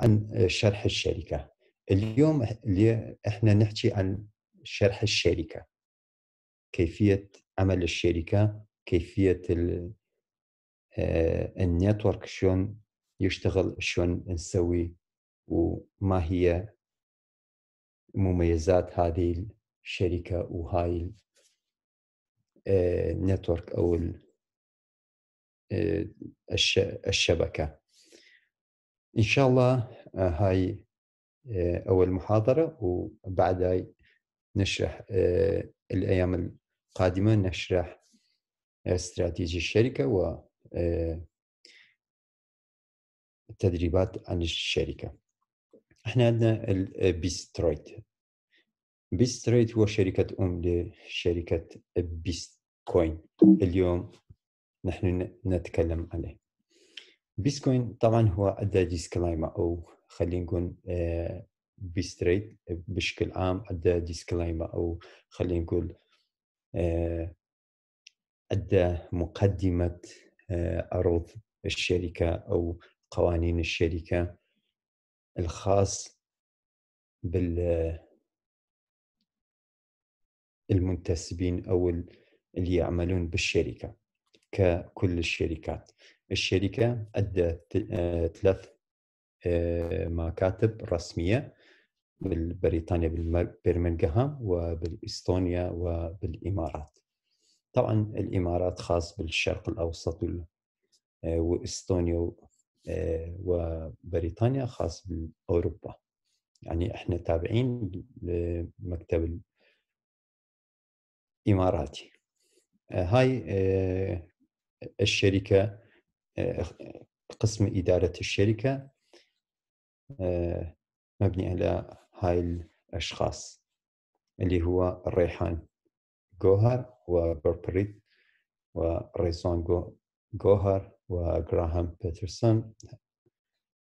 عن شرح الشركه اليوم اللي احنا نحكي عن شرح الشركه كيفيه عمل الشركه كيفيه آه، النتورك شلون يشتغل شلون نسوي وما هي مميزات هذه الشركه وهاي النتورك آه، او آه، الشبكه ان شاء الله آه، هاي آه، اول محاضره وبعد هاي نشرح آه، الايام القادمه نشرح استراتيجيه الشركه و التدريبات عن الشركه احنا عندنا البيسترويت بيسترويت هو شركه ام لشركه بيستكوين اليوم نحن نتكلم عليه بيتكوين طبعا هو ادى ديسكلايما او خلينا نقول بيستريت آه، بشكل عام ادى ديسكلايما او خلينا نقول آه، ادى مقدمه آه، عروض الشركه او قوانين الشركه الخاص بال المنتسبين او اللي يعملون بالشركه ككل الشركات الشركه ادى آه، ثلاث آه، مكاتب رسميه بالبريطانيا بالبرمنغهام وبالاستونيا وبالامارات. طبعا الامارات خاص بالشرق الاوسط آه، واستونيا وبريطانيا خاص باوروبا. يعني احنا تابعين لمكتب الاماراتي. هاي الشركه آه، قسم إدارة الشركة آه، مبني على هاي الأشخاص اللي هو ريحان جوهر وبربريت وريزون جوهر وغراهام بيترسون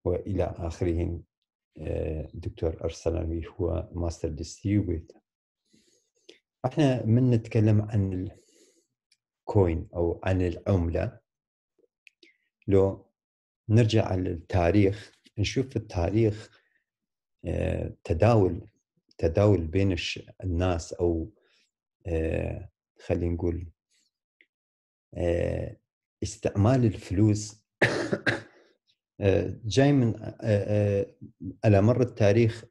وإلى آخرهم آه، دكتور أرسلانوي هو ماستر ديستيوبيت احنا من نتكلم عن الكوين أو عن العملة لو نرجع للتاريخ نشوف في التاريخ آه، تداول تداول بين الناس او آه، خلينا نقول آه، استعمال الفلوس جاي من على مر التاريخ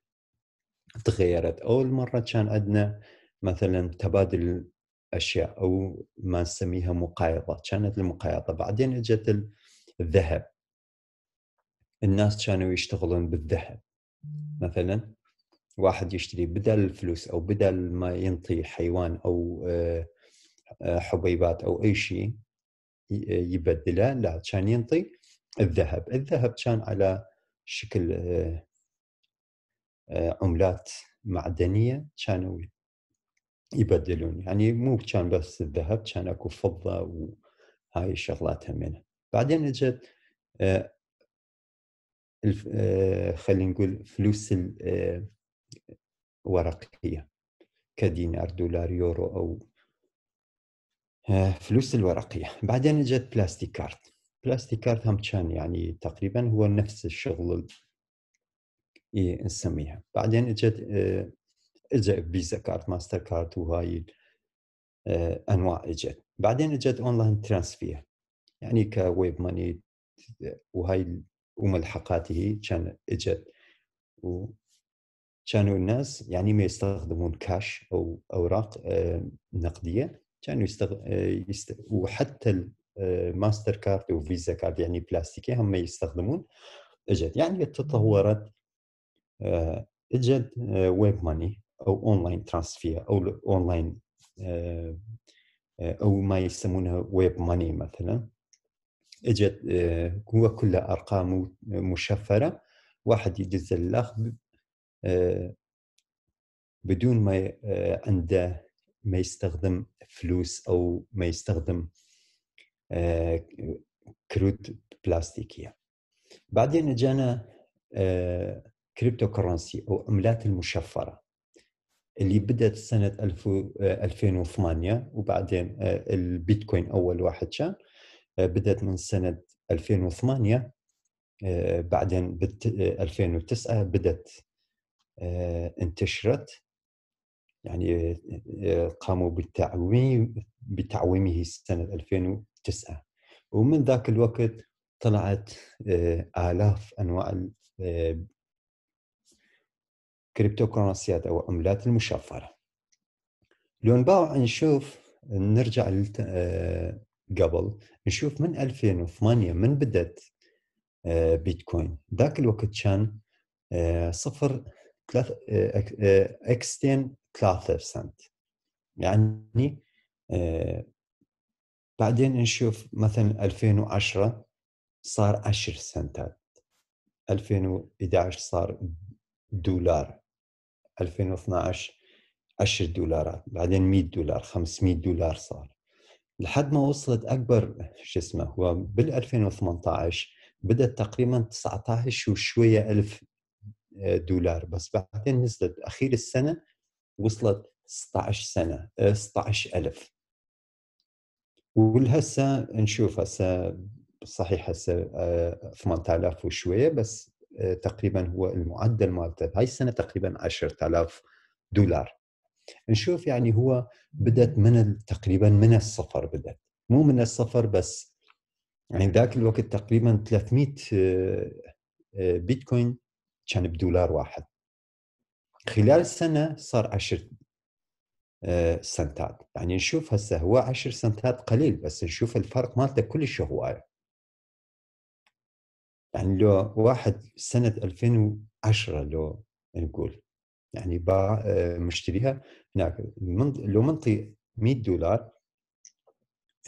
تغيرت اول مره كان عندنا مثلا تبادل اشياء او ما نسميها مقايضه كانت المقايضه بعدين اجت الذهب الناس كانوا يشتغلون بالذهب مثلا واحد يشتري بدل الفلوس او بدل ما ينطي حيوان او آه، آه، حبيبات او اي شيء آه، يبدله لا كان ينطي الذهب الذهب كان على شكل عملات معدنيه كانوا يبدلون يعني مو كان بس الذهب كان اكو فضه وهاي الشغلات همينه بعدين اجت آه، آه، خلينا نقول فلوس الورقيه آه، كدينار دولار يورو او فلوس الورقيه بعدين اجت بلاستيك كارت بلاستيك كارت هم كان يعني تقريبا هو نفس الشغل إيه، نسميها بعدين اجت اجى فيزا كارت ماستر كارت وهاي انواع اجت بعدين اجت اونلاين ترانسفير يعني كويب ماني وهاي وملحقاته كان اجت كانوا الناس يعني ما يستخدمون كاش او اوراق آه، نقديه كانوا يستغ... آه، يست... وحتى الماستر كارد وفيزا كارد يعني بلاستيكي هم يستخدمون اجت يعني تطورت آه، اجت ويب ماني او اونلاين ترانسفير او اونلاين او ما يسمونها ويب ماني مثلا اجت هو آه، كلها ارقام مشفرة واحد يدز الاخ آه، بدون ما آه، عنده ما يستخدم فلوس او ما يستخدم كروت بلاستيكيه بعدين اجانا كريبتو كرنسي او عملات المشفره اللي بدات سنه 2008 وبعدين البيتكوين اول واحد كان بدأت من سنة 2008 آه، بعدين 2009 آه، بدأت آه، انتشرت يعني قاموا بالتعويم بتعويمه سنة 2009 ومن ذاك الوقت طلعت آلاف أنواع الكريبتو كرونسيات أو عملات المشفرة لو نباوع نشوف نرجع قبل نشوف من 2008 من بدت آه، بيتكوين ذاك الوقت كان آه، صفر آه، اكس 10 3% يعني بعدين نشوف مثلا 2010 صار 10 سنتات 2011 صار دولار 2012 10 دولارات بعدين 100 دولار 500 دولار صار لحد ما وصلت اكبر شو اسمه هو بال 2018 بدات تقريبا 19 وشويه الف آه، دولار بس بعدين نزلت اخير السنه وصلت 16 سنه 16 آه، الف ولهسه نشوف هسه صحيح هسه 8000 آه، وشويه بس تقريبا هو المعدل مالته هاي السنه تقريبا 10000 دولار نشوف يعني هو بدأت من تقريبا من الصفر بدأت مو من الصفر بس يعني ذاك الوقت تقريبا 300 آه، آه، بيتكوين كان بدولار واحد خلال سنة صار 10 آه، سنتات يعني نشوف هسه هو 10 سنتات قليل بس نشوف الفرق مالته كلش هواية يعني لو واحد سنة 2010 لو نقول يعني باع آه، مشتريها هناك من لو منطي 100 دولار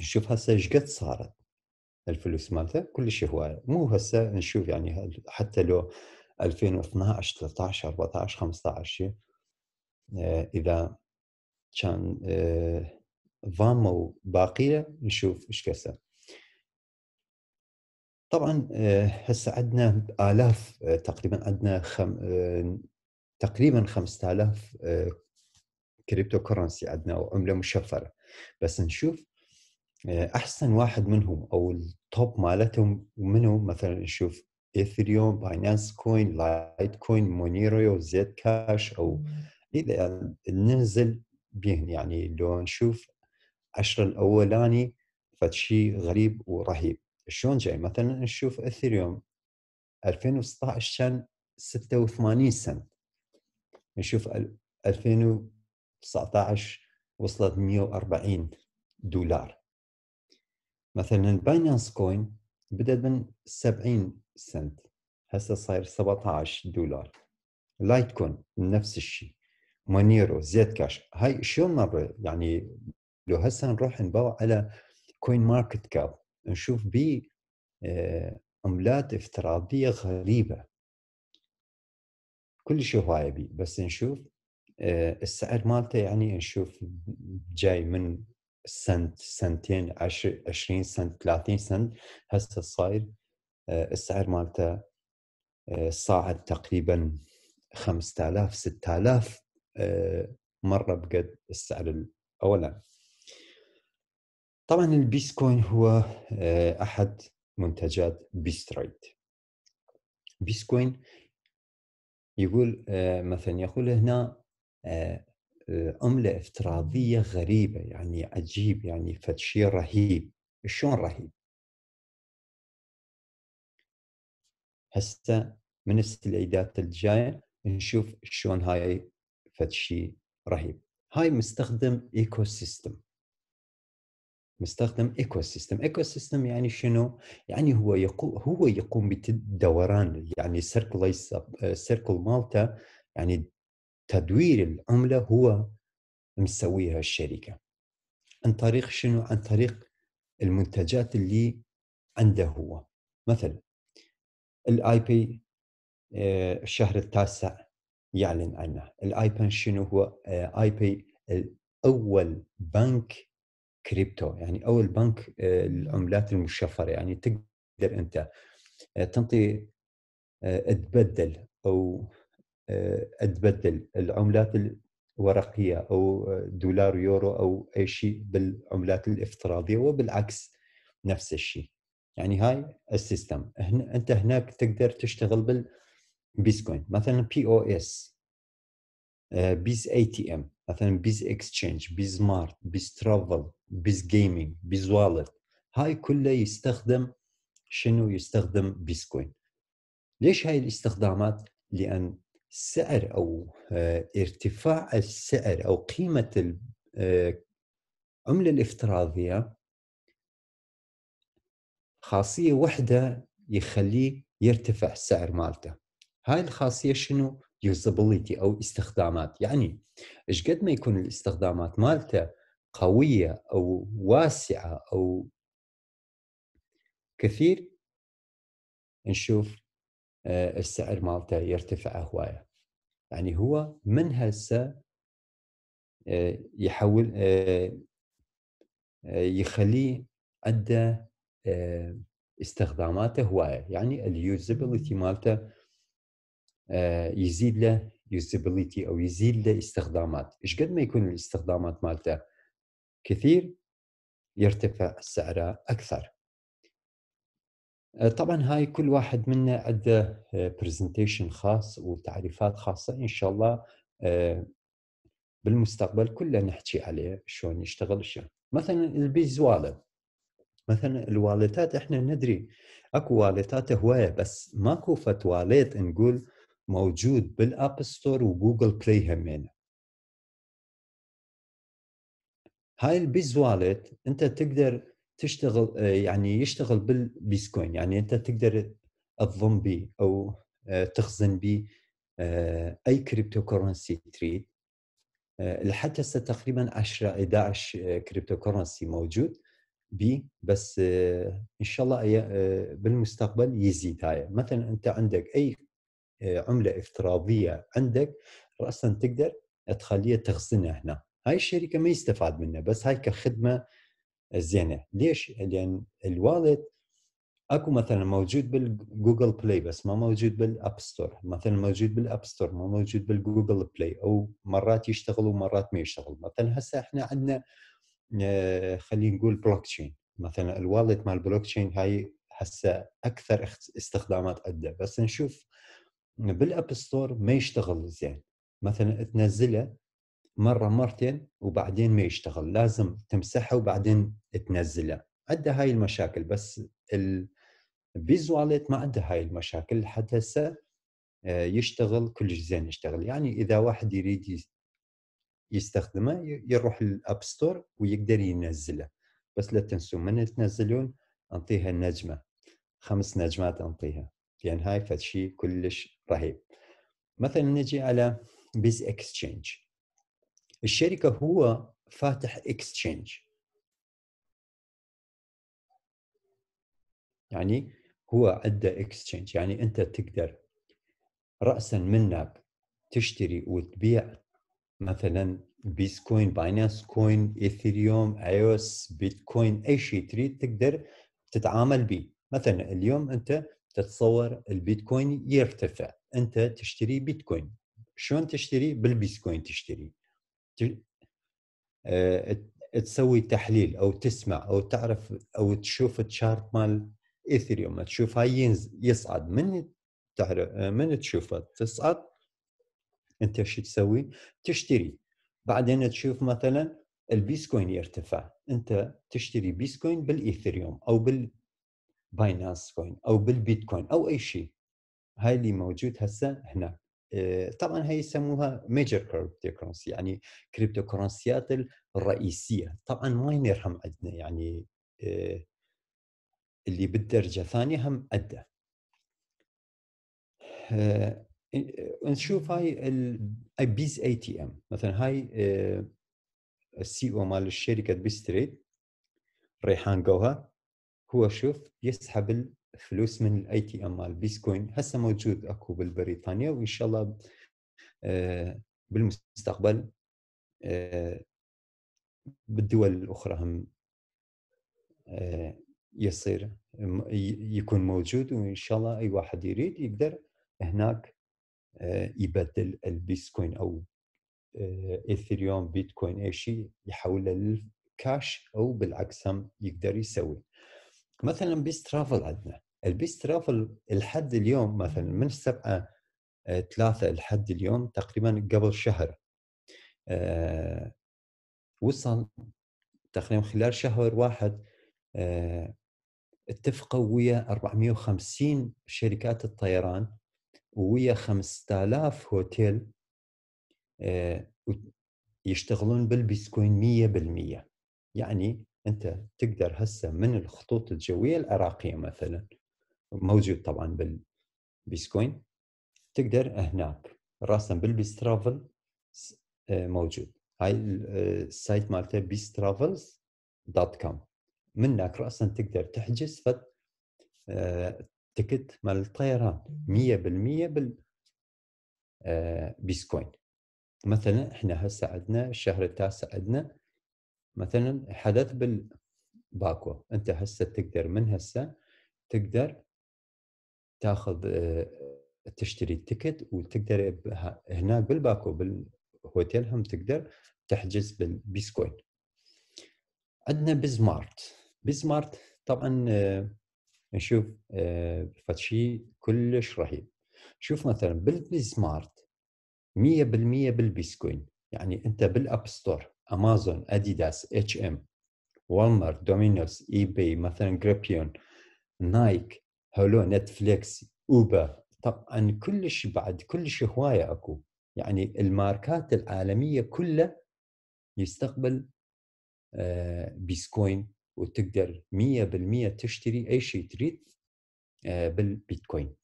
نشوف هسه ايش قد صارت الفلوس مالته كل شيء هوايه مو هسه نشوف يعني حتى لو 2012 13 14 15 اذا كان آه، ضامه باقيه نشوف ايش كسر طبعا آه، هسه عندنا الاف تقريبا عندنا خم... تقريبا 5000 كريبتو كورنسي عندنا او عمله مشفره بس نشوف آه، احسن واحد منهم او التوب مالتهم منو مثلا نشوف ايثريوم باينانس كوين لايت كوين مونيرو زيت كاش او اذا ننزل بهن يعني لو نشوف عشر الاولاني فشي غريب ورهيب شلون جاي مثلا نشوف ايثريوم 2016 كان 86 سنت نشوف 2019 وصلت 140 دولار مثلا باينانس كوين بدأت من 70 سنت هسه صاير 17 دولار لايت كوين نفس الشيء مونيرو زيت كاش هاي شو مرة يعني لو هسه نروح نبوع على كوين ماركت كاب نشوف بيه آه، عملات افتراضية غريبة كل شيء هواي بي بس نشوف آه، السعر مالته يعني نشوف جاي من سنت سنتين عشر 20 سنت 30 سنت هسه صاير آه، السعر مالته آه، صاعد تقريبا 5000 6000 مره بقد السعر الأولى طبعا البيتكوين هو احد منتجات بيستريت بيتكوين يقول آه، مثلا يقول هنا عملة آه، آه، افتراضية غريبة يعني عجيب يعني فتشي رهيب شلون رهيب هسه من السلايدات الجاية نشوف شلون هاي فتشي رهيب هاي مستخدم ايكو سيستم مستخدم ايكو سيستم ايكو سيستم يعني شنو يعني هو يقوم هو يقوم بالدوران يعني سيركل سيركل مالتا يعني تدوير العمله هو مسويها الشركه عن طريق شنو عن طريق المنتجات اللي عنده هو مثلا الاي بي آه، الشهر التاسع يعلن عنه الاي بان شنو هو آه، اي بي اول بنك كريبتو يعني او البنك آه، العملات المشفره يعني تقدر انت آه، تنطي آه، تبدل او تبدل العملات الورقيه او دولار يورو او اي شيء بالعملات الافتراضيه وبالعكس نفس الشيء يعني هاي السيستم هنا انت هناك تقدر تشتغل بالبيتكوين مثلا بي او اس بيس اي تي ام مثلا biz exchange biz mart biz travel biz gaming biz wallet هاي كله يستخدم شنو يستخدم بيتكوين ليش هاي الاستخدامات لان سعر او آه، ارتفاع السعر او قيمه العمله آه، الافتراضيه خاصيه واحده يخليه يرتفع السعر مالته هاي الخاصيه شنو يوزابيليتي او استخدامات يعني ايش قد ما يكون الاستخدامات مالته قويه او واسعه او كثير نشوف آه، السعر مالته يرتفع هوايه يعني هو من هسه آه، يحول آه، يخليه عنده استخداماته هوايه يعني اليوزابيلتي مالته آه، يزيد له يوزابيليتي او يزيد له استخدامات ايش قد ما يكون الاستخدامات مالته كثير يرتفع سعره اكثر آه، طبعا هاي كل واحد منا عنده برزنتيشن آه، خاص وتعريفات خاصه ان شاء الله بالمستقبل كله نحكي عليه شلون يشتغل شلون مثلا والد مثلا الوالدات احنا ندري اكو والدات هوايه بس ماكو فت واليت نقول موجود بالاب ستور وجوجل بلاي همين هاي البيز واليت انت تقدر تشتغل آه، يعني يشتغل بالبيتكوين يعني انت تقدر تضم بي او آه، تخزن بي آه، اي كريبتو كورنسي تريد لحتى هسه تقريبا 10 11 كريبتو كورنسي موجود بي بس ان شاء الله بالمستقبل يزيد هاي مثلا انت عندك اي آه، عمله افتراضيه عندك راسا تقدر تخليها تخزنها هنا هاي الشركه ما يستفاد منها بس هاي كخدمه زينه ليش؟ لان الوالد اكو مثلا موجود بالجوجل بلاي بس ما موجود بالاب ستور مثلا موجود بالاب ستور ما موجود بالجوجل بلاي او مرات يشتغل ومرات ما يشتغل مثلا هسه احنا عندنا آه، خلينا نقول بلوك تشين مثلا الوالد مال البلوك تشين هاي هسه اكثر استخدامات عنده بس نشوف بالاب ستور ما يشتغل زين يعني. مثلا تنزله مره مرتين وبعدين ما يشتغل لازم تمسحه وبعدين تنزله عنده هاي المشاكل بس الفيزواليت ما عنده هاي المشاكل حتى هسه آه، يشتغل كلش زين يشتغل يعني اذا واحد يريد يستخدمه يروح للاب ستور ويقدر ينزله بس لا تنسوا من تنزلون انطيها النجمه خمس نجمات انطيها لان يعني هاي فد شيء كلش رهيب مثلا نجي على بيز اكسشينج الشركه هو فاتح اكسشينج يعني هو عنده اكسشينج يعني انت تقدر راسا منك تشتري وتبيع مثلا بيتكوين باينانس كوين ايثيريوم ايوس بيتكوين اي شيء تريد تقدر تتعامل به مثلا اليوم انت تتصور البيتكوين يرتفع انت تشتري بيتكوين شلون تشتري بالبيتكوين تشتري آه، تسوي تحليل او تسمع او تعرف او تشوف تشارت مال ايثريوم تشوف هاي يصعد من تعرف آه، من تشوفه تصعد انت شو تسوي؟ تشتري بعدين تشوف مثلا البيتكوين يرتفع انت تشتري بيتكوين بالايثريوم او بال باينانس كوين او بالبيتكوين او اي شيء هاي اللي موجود هسه هنا آه، طبعا هي يسموها ميجر كريبتو كرنسي يعني كريبتو كرنسيات الرئيسيه طبعا ماينر هم عندنا يعني آه، اللي بالدرجه الثانيه هم ادى آه، نشوف هاي البيز اي تي ام مثلا هاي السي او e مال الشركه بيستريت ريحان جوهر هو شوف يسحب الفلوس من الاي تي ام مال بيتكوين هسه موجود اكو بالبريطانيا وان شاء الله آه، بالمستقبل آه، بالدول الاخرى هم آه، يصير يكون موجود وان شاء الله اي واحد يريد يقدر هناك يبدل البيتكوين او ايثريوم بيتكوين اي شيء يحوله للكاش او بالعكس هم يقدر يسوي مثلا بيست ترافل عندنا البيست ترافل لحد اليوم مثلا من السبعة آه، ثلاثة لحد اليوم تقريبا قبل شهر أه وصل تقريبا خلال شهر واحد أه اتفقوا ويا 450 شركات الطيران ويا 5000 هوتيل أه يشتغلون بالبيتكوين 100% يعني انت تقدر هسه من الخطوط الجويه العراقيه مثلا موجود طبعا بالبيسكوين تقدر هناك راسا بالبيسترافل ترافل آه، موجود هاي آه، السايت مالته بيسترافلز ترافلز دوت كوم من هناك راسا تقدر تحجز فد آه، تكت مال الطيران 100% بال مثلا احنا هسه عندنا الشهر التاسع عندنا مثلا حدث بالباكو انت هسه تقدر من هسه تقدر تاخذ آه، تشتري التيكت وتقدر هناك بالباكو بالهوتيل هم تقدر تحجز بالبيسكوين عندنا بزمارت بزمارت طبعا آه، نشوف آه، فتشي كلش رهيب شوف مثلا بالبزمارت 100% بالبيسكوين يعني انت بالاب ستور امازون اديداس اتش ام والمارت دومينوس اي باي مثلا جريبيون نايك هولو نتفليكس اوبر طبعا كلش بعد كلش هوايه اكو يعني الماركات العالميه كلها يستقبل آه، بيتكوين وتقدر 100% تشتري اي شيء تريد آه، بالبيتكوين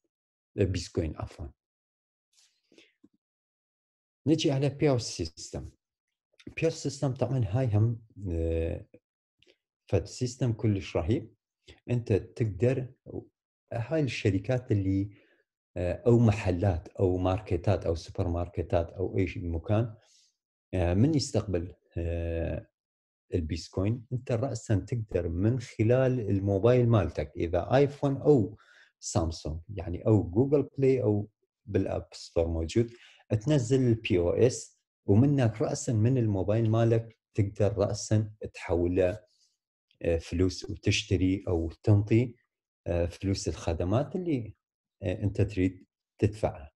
آه، بيتكوين عفوا نجي على بيو سيستم بير سيستم طبعا هاي هم فد آه، سيستم كلش رهيب انت تقدر هاي الشركات اللي آه، او محلات او ماركتات او سوبر ماركتات او اي شيء مكان آه، من يستقبل البيتكوين انت راسا تقدر من خلال الموبايل مالتك اذا ايفون او سامسونج يعني او جوجل بلاي او بالاب ستور موجود تنزل البي او اس ومنك راسا من الموبايل مالك تقدر راسا تحوله آه، فلوس وتشتري او تنطي آه، فلوس الخدمات اللي آه، انت تريد تدفعها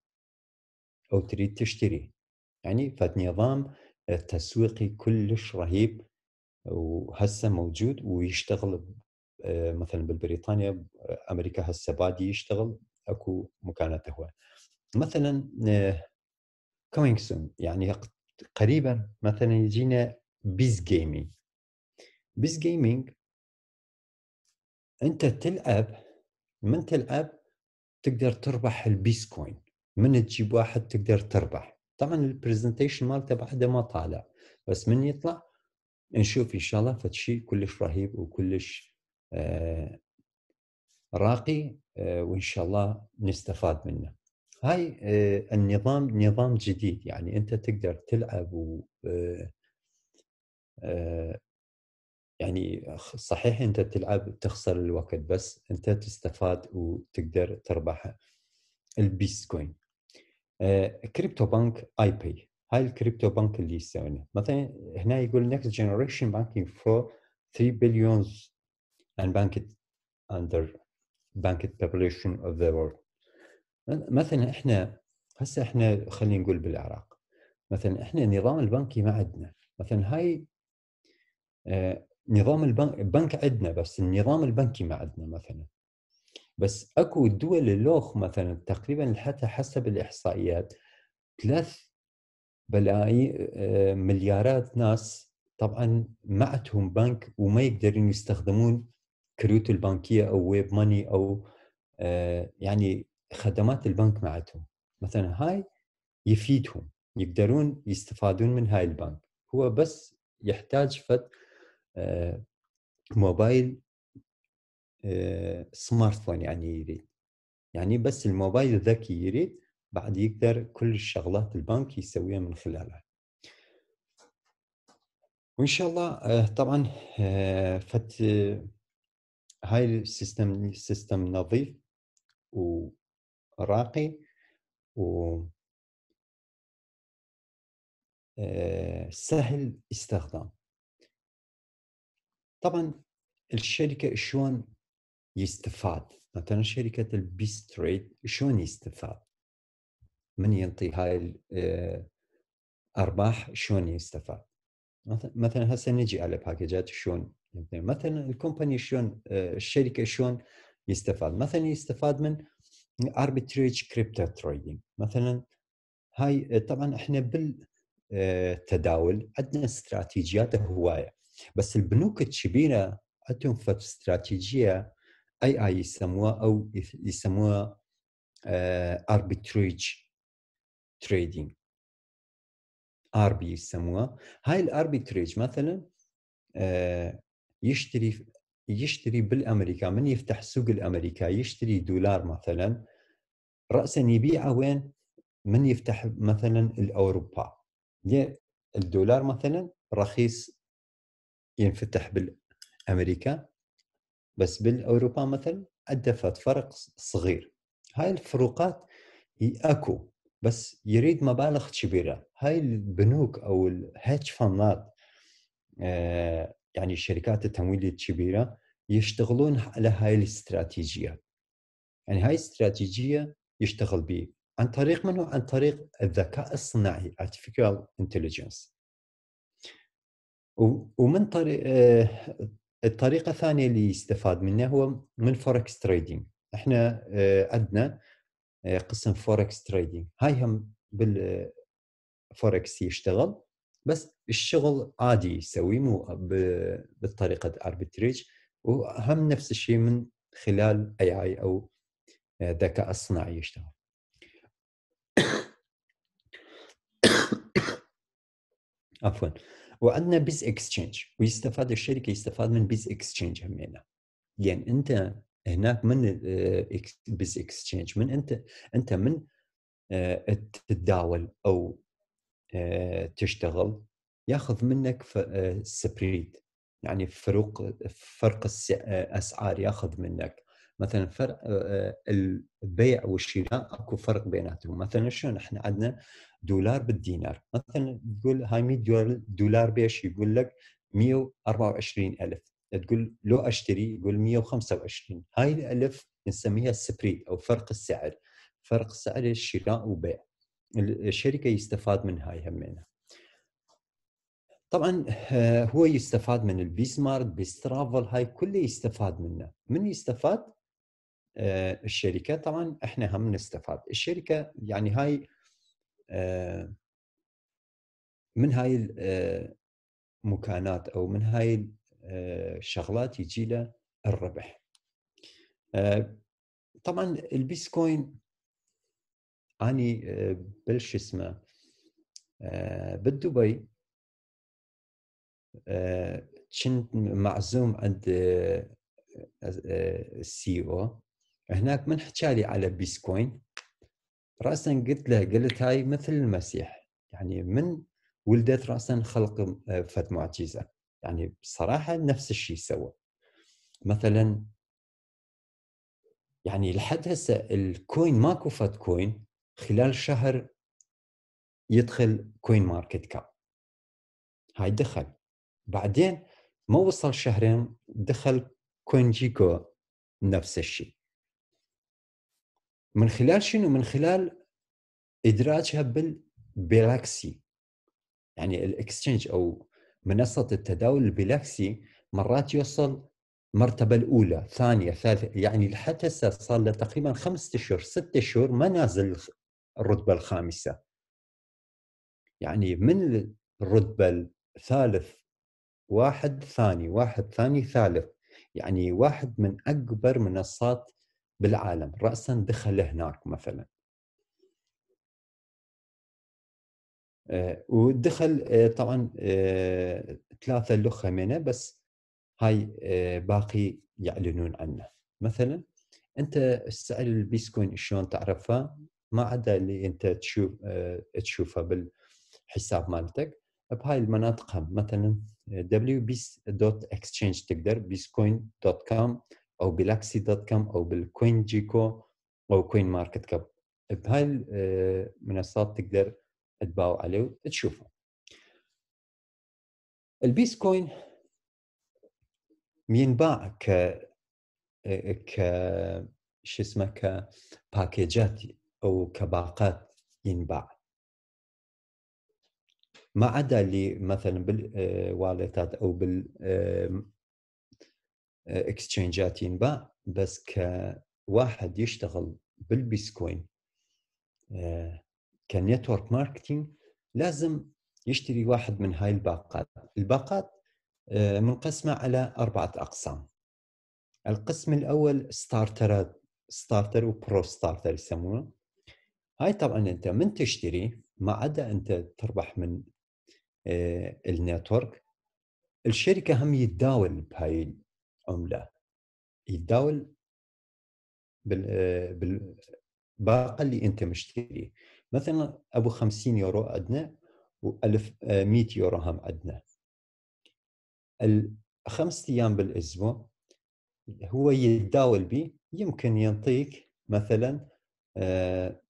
او تريد تشتري يعني فنظام نظام تسويقي كلش رهيب وهسه موجود ويشتغل مثلا بالبريطانيا امريكا هسه بادي يشتغل اكو مكانات هو مثلا كومينج سون يعني قريبا مثلا يجينا بيز جيمنج بيز جيمنج انت تلعب من تلعب تقدر تربح كوين من تجيب واحد تقدر تربح طبعا البرزنتيشن مالته بعده ما طالع بس من يطلع نشوف ان شاء الله فتشي كلش رهيب وكلش آه راقي آه وان شاء الله نستفاد منه هاي آه، النظام نظام جديد يعني انت تقدر تلعب و آه، آه، يعني صحيح انت تلعب تخسر الوقت بس انت تستفاد وتقدر تربح البيتكوين كريبتو بنك اي بي هاي الكريبتو بنك اللي يسوونه مثلا هنا يقول نكست جنريشن بانكينج فور 3 بليونز and بانك under banked population of the world مثلا احنا هسه احنا خلينا نقول بالعراق مثلا احنا النظام البنكي ما عندنا مثلا هاي آه نظام البنك عندنا بس النظام البنكي ما عندنا مثلا بس اكو دول اللوخ مثلا تقريبا حتى حسب الاحصائيات ثلاث بلاي آه، مليارات ناس طبعا ما عندهم بنك وما يقدرون يستخدمون كروت البنكيه او ويب ماني او آه، يعني خدمات البنك معتهم مثلا هاي يفيدهم يقدرون يستفادون من هاي البنك هو بس يحتاج فت آه، موبايل سمارت آه، فون يعني يريد يعني بس الموبايل الذكي يريد بعد يقدر كل الشغلات البنك يسويها من خلالها وان شاء الله آه، طبعا فت هاي السيستم سيستم نظيف و راقي و آه، سهل استخدام طبعا الشركة شلون يستفاد مثلا شركة البيست شلون يستفاد من ينطي هاي الأرباح آه، شلون يستفاد مثلا هسه نجي على باكجات شلون مثلا الكومباني شلون آه، الشركة شلون يستفاد مثلا يستفاد من اربيتريج كريبتو تريدنج مثلا هاي طبعا احنا بالتداول عندنا استراتيجيات هوايه بس البنوك الكبيره عندهم استراتيجيه اي اي يسموها او يسموها اربيتريج آه، تريدنج ار بي يسموها هاي الاربيتريج مثلا آه، يشتري يشتري بالامريكا من يفتح السوق الامريكا يشتري دولار مثلا راسا يبيعه وين؟ من يفتح مثلا الاوروبا الدولار مثلا رخيص ينفتح بالامريكا بس بالاوروبا مثلا ادفت فرق صغير هاي الفروقات اكو بس يريد مبالغ كبيره هاي البنوك او الهيتش فاندات آه، يعني الشركات التمويل الكبيره يشتغلون على هاي الاستراتيجيه يعني هاي الاستراتيجيه يشتغل به عن طريق منه عن طريق الذكاء الصناعي artificial intelligence ومن طريق آه، الطريقة الثانية اللي يستفاد منها هو من فوركس تريدينج احنا آه، عندنا آه، قسم فوركس تريدينج هاي هم بالفوركس يشتغل بس الشغل عادي يسوي مو بالطريقة الاربتريج وهم نفس الشيء من خلال اي اي او الذكاء الصناعي يشتغل عفوا وعندنا بيز اكستشينج ويستفاد الشركه يستفاد من بيز اكستشينج همينه يعني انت هناك من آه، بيز اكستشينج من انت انت من آه، تتداول او آه، تشتغل ياخذ منك سبريد يعني فروق فرق الاسعار ياخذ منك مثلا فرق آه، آه، البيع والشراء اكو فرق بيناتهم مثلا شلون احنا عندنا دولار بالدينار مثلا تقول هاي 100 دولار, دولار بيش يقول لك 124 الف تقول لو اشتري يقول 125 هاي الالف نسميها سبريد او فرق السعر فرق سعر الشراء وبيع الشركه يستفاد من هاي همينه طبعا آه، هو يستفاد من البيسمارت بيسترافل هاي كله يستفاد منه من يستفاد آه، الشركه طبعا احنا هم نستفاد الشركه يعني هاي آه، من هاي المكانات آه، او من هاي الشغلات يجي له الربح طبعا البيتكوين اني بلش اسمه بالدبي كنت معزوم عند السي او هناك من حكى لي على بيتكوين راسا قلت له قلت هاي مثل المسيح يعني من ولدت راسا خلق آه، فد معجزه يعني بصراحه نفس الشيء سوى مثلا يعني لحد هسه الكوين ماكو فد كوين خلال شهر يدخل كوين ماركت كاب هاي دخل بعدين ما وصل شهرين دخل كوين جيكو نفس الشيء من خلال شنو من خلال ادراجها بالبلاكسي يعني الاكسشينج او منصه التداول البيلاكسي مرات يوصل المرتبه الاولى ثانيه ثالثه يعني لحد هسه صار له تقريبا خمسة اشهر ستة اشهر ما نازل الرتبه الخامسه يعني من الرتبه الثالث واحد ثاني واحد ثاني ثالث يعني واحد من اكبر منصات بالعالم رأسا دخل هناك مثلا آه، ودخل آه، طبعا آه، ثلاثة لخة منه بس هاي باقي يعلنون عنه مثلا انت سأل البيسكوين شلون تعرفه ما عدا اللي انت تشوف تشوفه بالحساب مالتك بهاي المناطق هم مثلا wbis.exchange تقدر كوم او بلاكسي دوت كوم او بالكوين جيكو او كوين ماركت كاب بهاي المنصات آه، تقدر تباو عليه وتشوفه البيتكوين ينباع ك آه، ك شو اسمه كباكيجات او كباقات ينباع ما عدا اللي مثلا بالواليتات او بال آه، اكستشينجات آه، ينباع بس كواحد يشتغل بالبيسكوين آه، كنتورك ماركتينج لازم يشتري واحد من هاي الباقات الباقات آه، منقسمة على أربعة أقسام القسم الأول ستارترات ستارتر وبرو ستارتر يسمونه هاي طبعا أنت من تشتري ما عدا أنت تربح من النتورك الشركة هم يتداول بهاي عمله يتداول بالباقه آه، اللي انت مشتريه مثلا ابو 50 يورو عندنا و1100 آه، يورو هم عندنا الخمس ايام بالاسبوع هو يتداول به يمكن ينطيك مثلا آه،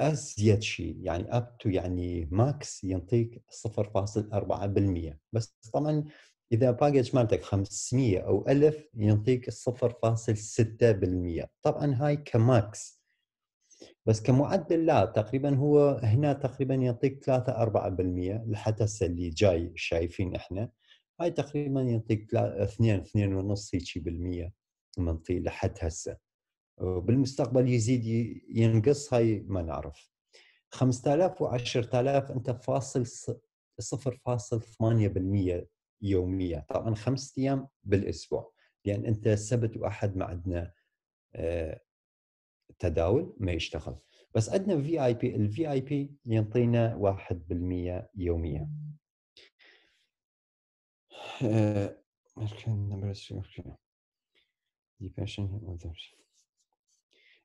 ازيد شيء يعني اب تو يعني ماكس ينطيك 0.4% بس طبعا اذا باكج مالتك 500 او 1000 ينطيك 0.6% طبعا هاي كماكس بس كمعدل لا تقريبا هو هنا تقريبا يعطيك 3 4% لحتى اللي جاي شايفين احنا هاي تقريبا يعطيك 2 2 ونص هيجي بالمية منطي لحد هسه وبالمستقبل يزيد ينقص هاي ما نعرف 5000 و 10000 انت فاصل 0.8% يوميا طبعا خمس ايام بالاسبوع لان انت سبت واحد ما عندنا آه، تداول ما يشتغل بس عندنا في اي بي الفي اي بي ينطينا 1% يوميا آه،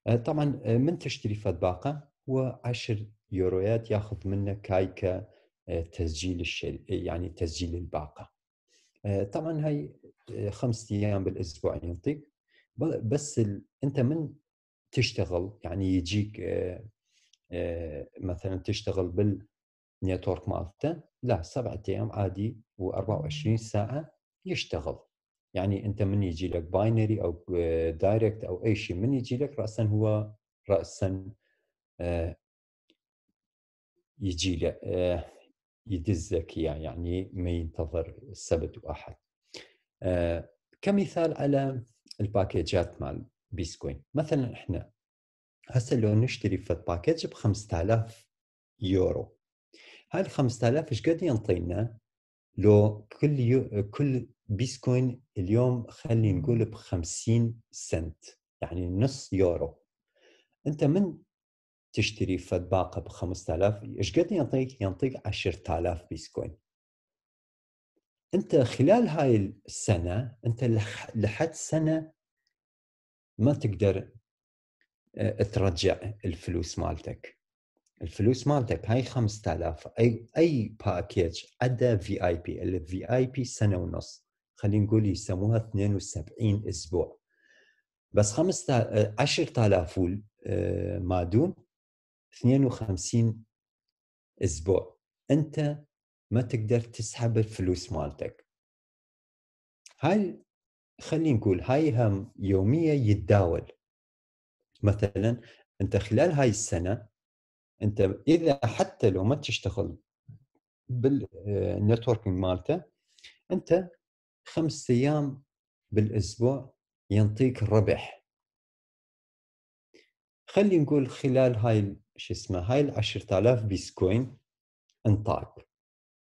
آه، طبعا من تشتري فد باقه هو 10 يوروات ياخذ منك كايكا تسجيل الشيء يعني تسجيل الباقه آه، طبعا هاي آه، خمس ايام بالاسبوع ينطيك بس ال... انت من تشتغل يعني يجيك آه، مثلا تشتغل بالنيتورك مالته لا سبعة ايام عادي و24 ساعه يشتغل يعني انت من يجي لك باينري او دايركت او اي شيء من يجي لك راسا هو راسا يجي له يدزك اياه يعني ما ينتظر السبت واحد آه، كمثال على الباكيجات مال البيسكوين مثلا احنا هسه لو نشتري في الباكيج ب 5000 يورو هاي ال 5000 ايش قد ينطينا لو كل يو... كل بيتكوين اليوم خلينا نقول ب 50 سنت يعني نص يورو انت من تشتري فد باقه ب 5000 ايش قد ينطيك؟ ينطيك 10000 بيتكوين انت خلال هاي السنه انت لحد سنه ما تقدر آه، ترجع الفلوس مالتك الفلوس مالتك هاي 5000 اي اي باكيج عدا في اي بي الفي اي بي سنه ونص خلينا نقول يسموها 72 اسبوع بس 5 10000 آه، آه، ما دون 52 اسبوع انت ما تقدر تسحب الفلوس مالتك هاي خلينا نقول هاي هم يوميه يتداول مثلا انت خلال هاي السنه انت اذا حتى لو ما تشتغل بالنتوركينج آه، مالته انت خمس ايام بالاسبوع ينطيك ربح خلي نقول خلال هاي شو اسمه هاي ال 10000 بيتكوين انطاك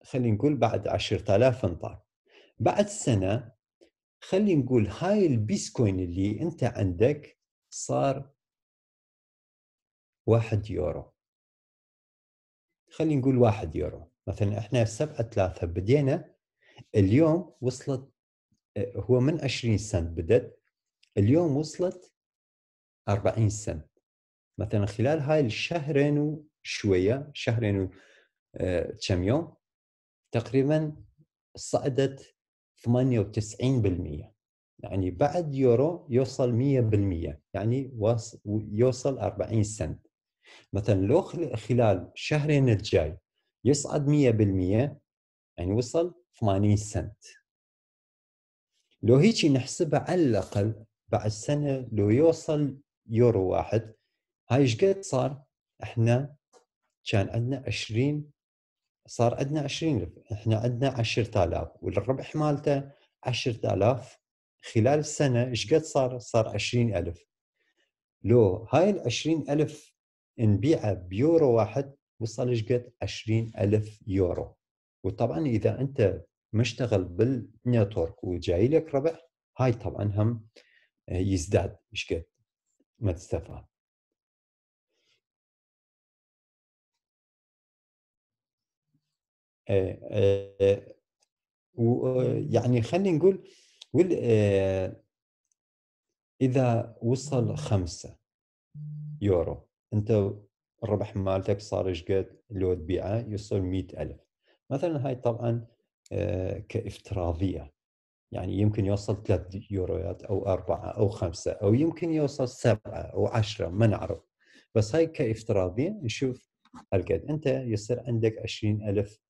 خلينا نقول بعد 10000 انطاك بعد سنه خلينا نقول هاي البيتكوين اللي انت عندك صار واحد يورو خلينا نقول واحد يورو مثلا احنا سبعة ثلاثة بدينا اليوم وصلت اه، هو من 20 سنت بدت اليوم وصلت 40 سنت مثلا خلال هاي الشهرين وشوية شهرين و آه، كم يوم تقريبا صعدت 98% يعني بعد يورو يوصل 100% يعني يوصل 40 سنت مثلا لو خلال شهرين الجاي يصعد 100% يعني وصل 80 سنت لو هيجي نحسبها على الاقل بعد سنه لو يوصل يورو واحد هاي ايش قد صار؟ احنا كان عندنا 20 صار عندنا 20000 احنا عندنا 10000 والربح مالته 10000 خلال السنه ايش قد صار؟ صار 20000 لو هاي ال 20000 نبيعها بيورو واحد وصل ايش قد؟ 20000 يورو وطبعا اذا انت مشتغل بالنيتورك وجاي لك ربح هاي طبعا هم يزداد ايش قد ما تستفاد آه، آه، ويعني آه، خلينا نقول اذا وصل خمسة يورو انت الربح مالتك صار ايش قد لو تبيعه يوصل مئة ألف مثلا هاي طبعا كافتراضية يعني يمكن يوصل ثلاث يوروات أو أربعة أو خمسة أو يمكن يوصل سبعة أو عشرة ما نعرف بس هاي كافتراضية نشوف هالقد أنت يصير عندك عشرين ألف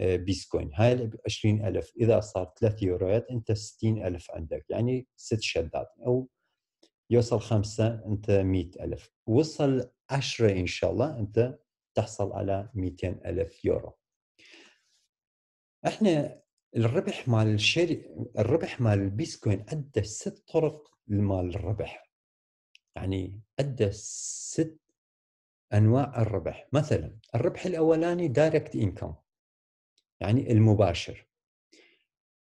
بيتكوين هاي ال 20000 اذا صار 3 يوروات انت 60000 عندك يعني ست شدات او يوصل خمسة انت 100000 وصل 10 ان شاء الله انت تحصل على 200000 يورو احنا الربح مال الشري الربح مال البيتكوين عنده ست طرق لمال الربح يعني عنده ست انواع الربح مثلا الربح الاولاني دايركت انكم يعني المباشر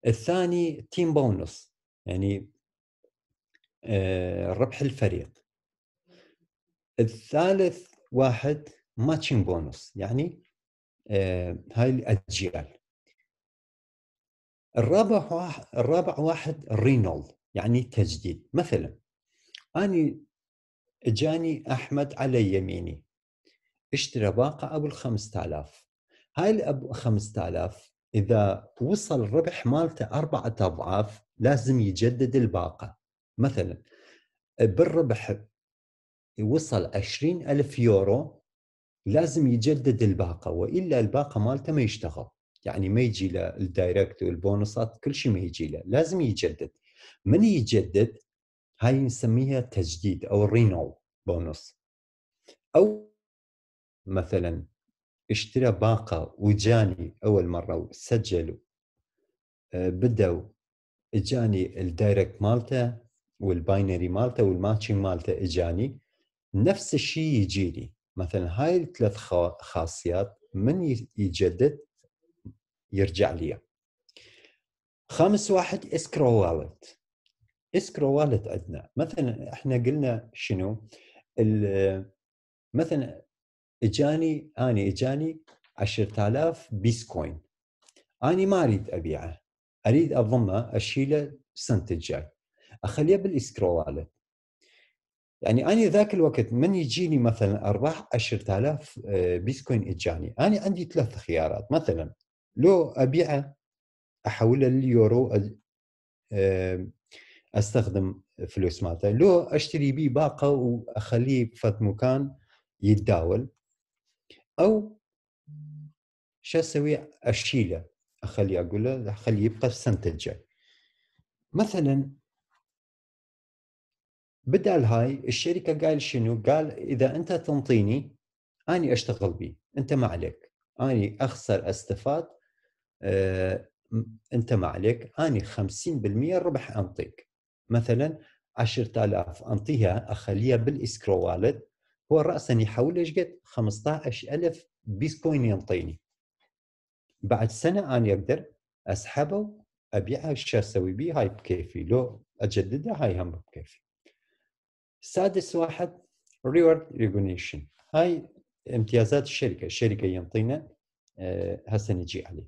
الثاني تيم بونص يعني آه، ربح الفريق الثالث واحد ماتشنج بونص يعني آه، هاي الاجيال الرابع واحد الرابع واحد رينول يعني تجديد مثلا اني اجاني احمد على يميني اشترى باقه ابو ال 5000 هاي الاب 5000 اذا وصل الربح مالته أربعة اضعاف لازم يجدد الباقه مثلا بالربح وصل 20000 يورو لازم يجدد الباقه والا الباقه مالته ما يشتغل يعني ما يجي له الدايركت والبونصات كل شيء ما يجي له لازم يجدد من يجدد هاي نسميها تجديد او رينو بونص او مثلا اشترى باقة وجاني أول مرة وسجلوا آه، بدأوا اجاني الدايركت مالته والباينري مالته والماتشنج مالته اجاني نفس الشيء يجيني مثلا هاي الثلاث خاصيات من يجدد يرجع لي خامس واحد اسكرو والت اسكرو والت عندنا مثلا احنا قلنا شنو مثلا اجاني اني اجاني 10000 بيتكوين اني ما اريد ابيعه اريد اضمه اشيله السنه الجاي اخليه بالاسكرو والت يعني اني ذاك الوقت من يجيني مثلا ارباح 10000 آه، بيتكوين اجاني انا عندي ثلاث خيارات مثلا لو ابيعه احوله لليورو آه، استخدم فلوس مالته لو اشتري بيه باقه واخليه في مكان يتداول او شو اسوي اشيله اخليه اقول له خليه يبقى السنه الجاي مثلا بدل هاي الشركه قال شنو؟ قال اذا انت تنطيني اني اشتغل بيه انت ما عليك اني اخسر استفاد أه، انت ما عليك اني 50% ربح انطيك مثلا 10000 انطيها اخليها بالاسكرو والد هو راسا يحول ايش قد 15000 بيتكوين ينطيني بعد سنه انا اقدر اسحبه ابيعه ايش اسوي بيه هاي بكيفي لو اجدده هاي هم بكيفي سادس واحد ريورد ريكونيشن هاي امتيازات الشركه الشركه ينطينا أه هسه نجي عليه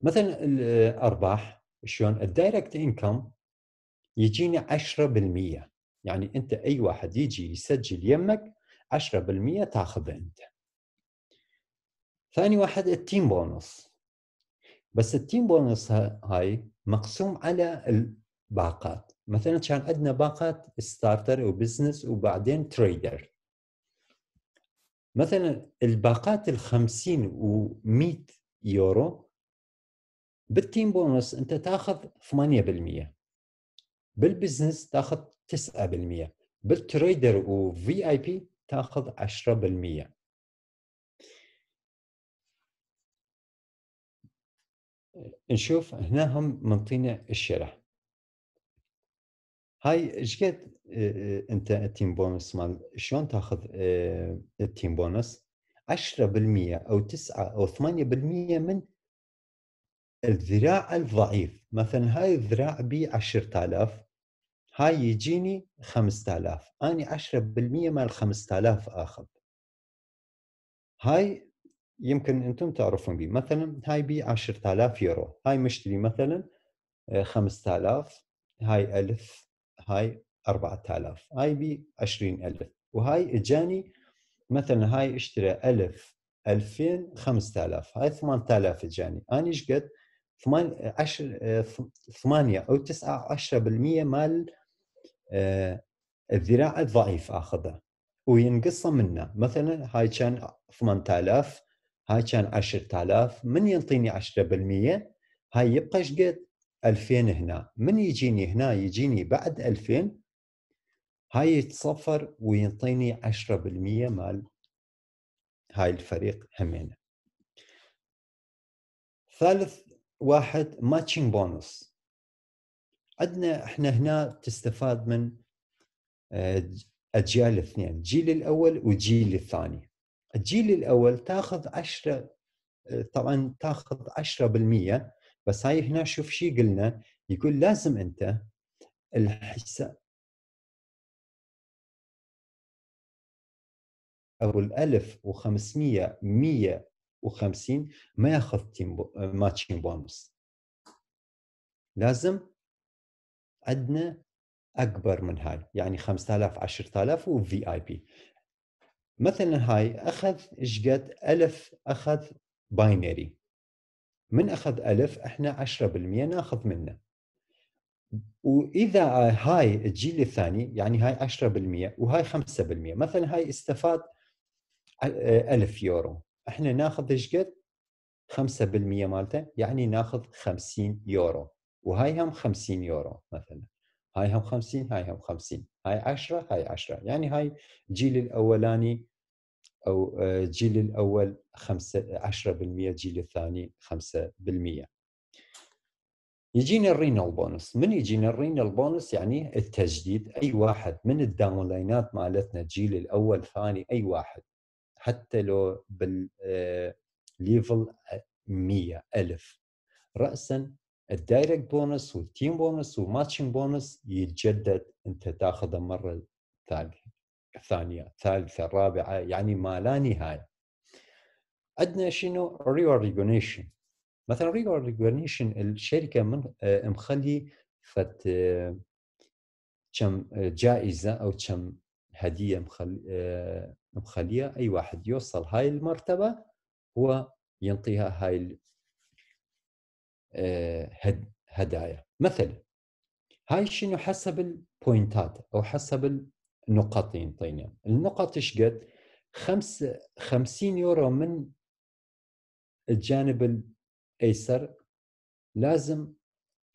مثلا الارباح شلون الدايركت انكم يجيني 10% يعني انت اي واحد يجي يسجل يمك 10% تاخذه انت ثاني واحد التيم بونص بس التيم بونص هاي مقسوم على الباقات مثلا كان عندنا باقات ستارتر وبزنس وبعدين تريدر مثلا الباقات ال 50 و 100 يورو بالتيم بونص انت تاخذ 8% بالبزنس تاخذ 9% بالتريدر وفي اي بي تاخذ 10% نشوف هنا هم منطينا الشرح هاي ايش قد آه، آه، انت التيم بونس مال شلون تاخذ آه، التيم بونس 10% او 9 او 8% من الذراع الضعيف مثلا هاي الذراع ب 10000 هاي يجيني 5000 اني 10% مال 5000 اخذ هاي يمكن انتم تعرفون بي مثلا هاي بي 10000 يورو هاي مشتري مثلا 5000 آه، هاي 1000 هاي 4000 هاي بي 20000 وهاي اجاني مثلا هاي اشترى 1000 2000 5000 هاي 8000 اجاني انا ايش قد 8 10 8 او 9 10% مال آه، الذراع الضعيف اخذه وينقصه منه مثلا هاي كان 8000 هاي كان 10000 من ينطيني 10% هاي يبقى ايش قد 2000 هنا من يجيني هنا يجيني بعد 2000 هاي يتصفر وينطيني 10% مال هاي الفريق همينه ثالث واحد ماتشنج بونص عندنا احنا هنا تستفاد من آه، اجيال اثنين الجيل الاول والجيل الثاني الجيل الاول تاخذ 10 آه، طبعا تاخذ 10% بس هاي هنا شوف شي قلنا يقول لازم انت الحساب او ال 1500 150 ما ياخذ آه، ماتشين بونص لازم عندنا اكبر من هاي يعني 5000 10000 وفي اي بي مثلا هاي اخذ ايش قد 1000 اخذ باينري من اخذ 1000 احنا 10% ناخذ منه واذا هاي الجيل الثاني يعني هاي 10% وهاي 5% مثلا هاي استفاد 1000 يورو احنا ناخذ ايش قد 5% مالته يعني ناخذ 50 يورو وهاي هم 50 يورو مثلا هاي هم 50 هاي هم 50 هاي 10 هاي 10 يعني هاي الجيل الاولاني او الجيل آه، الاول 5 10% الجيل الثاني 5% يجينا الرينال بونس من يجينا الرينال بونس يعني التجديد اي واحد من الداونلاينات مالتنا الجيل الاول ثاني اي واحد حتى لو بالليفل آه، 100 ألف رأسا الدايركت بونس والتيم بونس والماتشنج بونس يتجدد انت تاخذه مره ثانيه الثانيه الثالثه الرابعه يعني ما لا نهايه عندنا شنو ريورد مثلا ريورد الشركه من آه، مخلي فت آه، كم آه، جائزه او كم هديه مخليه اي واحد يوصل هاي المرتبه هو ينطيها هاي آه، هدايا مثلا هاي شنو حسب البوينتات او حسب النقاط ينطينا النقط ايش قد خمس 50 يورو من الجانب الايسر لازم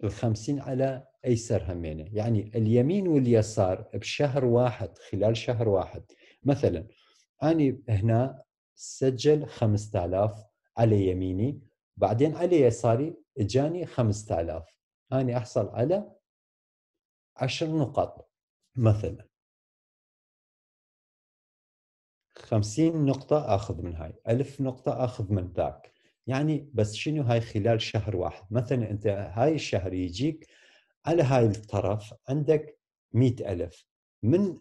ال 50 على ايسر همينه يعني اليمين واليسار بشهر واحد خلال شهر واحد مثلا اني هنا سجل 5000 على يميني بعدين على يساري اجاني 5000 اني احصل على 10 نقط مثلا 50 نقطة اخذ من هاي 1000 نقطة اخذ من ذاك يعني بس شنو هاي خلال شهر واحد مثلا انت هاي الشهر يجيك على هاي الطرف عندك 100000 من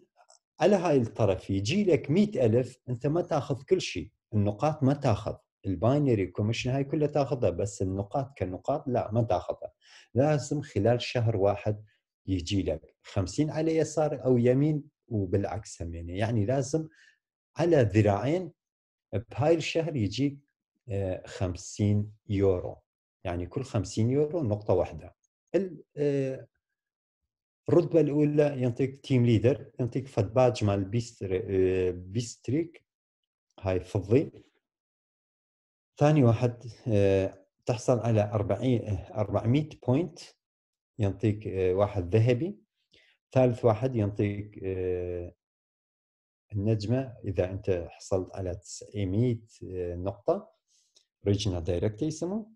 على هاي الطرف يجي لك 100000 أنت ما تاخذ كل شيء النقاط ما تاخذ الباينري كوميشن هاي كلها تاخذها بس النقاط كنقاط لا ما تاخذها لازم خلال شهر واحد يجي لك 50 على يسار او يمين وبالعكس هم يعني, يعني لازم على ذراعين بهاي الشهر يجيك 50 آه، يورو يعني كل 50 يورو نقطة واحدة آه، الرتبة الأولى ينطيك تيم ليدر ينطيك فد باج مال آه، بيستريك هاي فضي ثاني واحد آه، تحصل على 40 400 بوينت ينطيك آه، واحد ذهبي ثالث واحد ينطيك آه، النجمه اذا انت حصلت على 900 نقطه ريجنال دايركت يسمو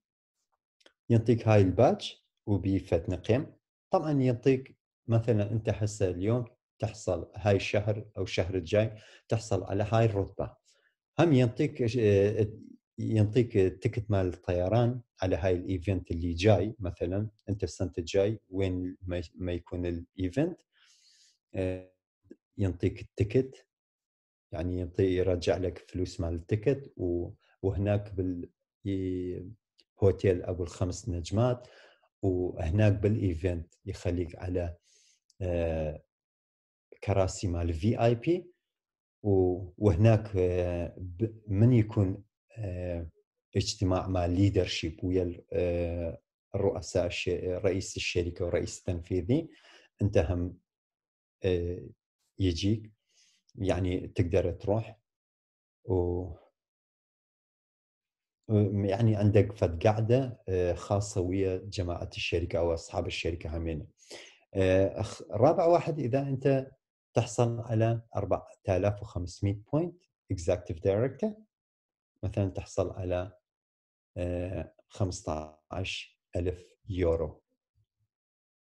ينطيك هاي الباتش وبيفتنا قيم طبعا ينطيك مثلا انت هسه اليوم تحصل هاي الشهر او الشهر الجاي تحصل على هاي الرتبه هم ينطيك ينطيك تكت مال الطيران على هاي الايفنت اللي جاي مثلا انت السنه الجاي وين ما يكون الايفنت آه، ينطيك التكت يعني ينطي يرجع لك فلوس مال التكت وهناك بال هوتيل ابو الخمس نجمات وهناك بالايفنت يخليك على آه، كراسي مال في اي بي وهناك آه، من يكون آه، اجتماع مع ليدرشيب ويا آه، الرؤساء رئيس الشركه ورئيس التنفيذي انت هم آه، يجيك يعني تقدر تروح و يعني عندك فد قاعده خاصه ويا جماعه الشركه او اصحاب الشركه همين رابع واحد اذا انت تحصل على 4500 بوينت اكزكتيف دايركتور مثلا تحصل على 15 آه، ألف يورو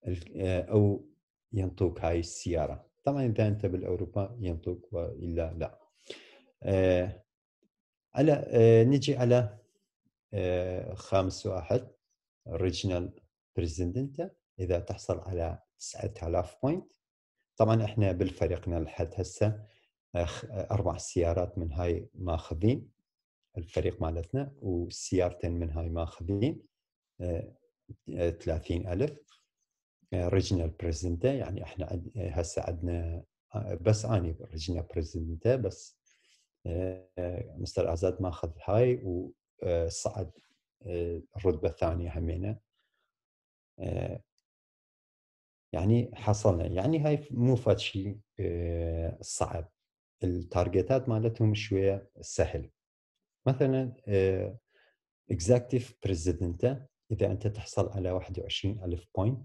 آه، أو ينطوك هاي السيارة طبعا إذا أنت بالأوروبا ينطوك وإلا لا آه، على نجي على خامس واحد ريجنال بريزيدنت إذا تحصل على 9000 بوينت طبعا احنا بالفريقنا لحد هسه أربع سيارات من هاي ماخذين الفريق مالتنا وسيارتين من هاي ماخذين آه، آه، ثلاثين ألف ريجنال آه، بريزنتا يعني احنا هسه عندنا بس اني ريجنال بريزنتا بس مستر عزاد ماخذ هاي وصعد الرتبه الثانيه همينه يعني حصلنا يعني هاي مو فد شيء صعب التارجتات مالتهم شويه سهل مثلا اكزاكتيف آه، بريزيدنت اذا انت تحصل على 21 الف بوينت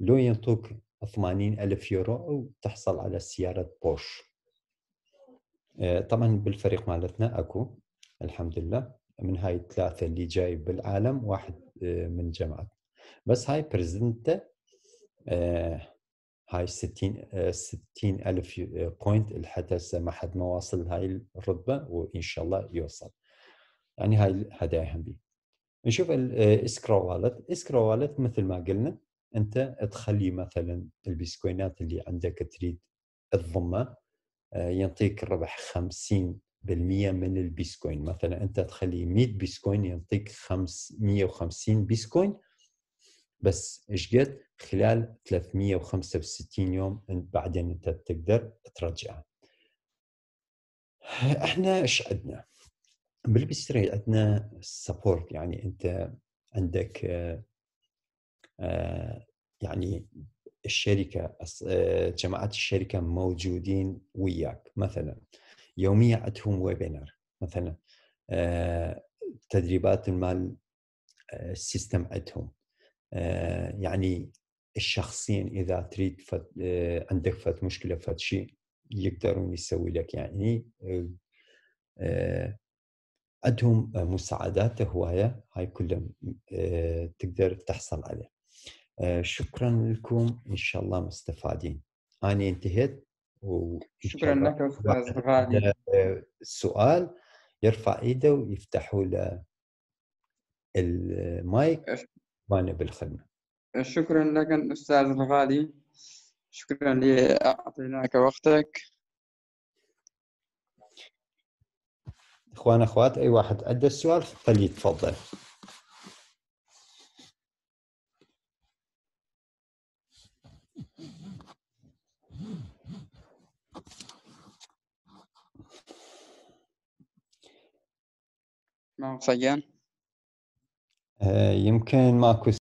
لو ينطوك 80 الف يورو او تحصل على سياره بوش آه، طبعا بالفريق مالتنا اكو الحمد لله من هاي الثلاثه اللي جاي بالعالم واحد آه، من جماعه بس هاي بريزنت هاي 60 60 آه، ألف بوينت لحتى هسه ما حد ما واصل هاي الرتبة وإن شاء الله يوصل يعني هاي الهدايا هم بي نشوف الاسكرو والت اسكرو والت مثل ما قلنا انت تخلي مثلا البيسكوينات اللي عندك تريد تضمه آه، ينطيك الربح 50% من البيسكوين مثلا انت تخلي 100 بيتكوين ينطيك 550 بيتكوين بس ايش قد خلال 365 يوم بعدين انت تقدر ترجعه احنا ايش عندنا بالبستري عندنا سبورت يعني انت عندك آه، آه، يعني الشركه آه، جماعه الشركه موجودين وياك مثلا يوميا عندهم ويبينر مثلا تدريبات مال السيستم عندهم يعني الشخصين اذا تريد فت... آه، عندك فت مشكله فت شيء يقدرون يسوي لك يعني آه، آه، عندهم مساعدات هوايه هاي كلها تقدر تحصل عليه شكرا لكم ان شاء الله مستفادين انا انتهيت شكرا لك استاذ غالي السؤال يرفع ايده ويفتحوا له المايك وانا بالخدمه شكرا لك أستاذ الغالي شكرا لأعطيناك وقتك إخوان أخوات أي واحد أدى السؤال فليتفضل ما نعم، صيان آه، يمكن ماكو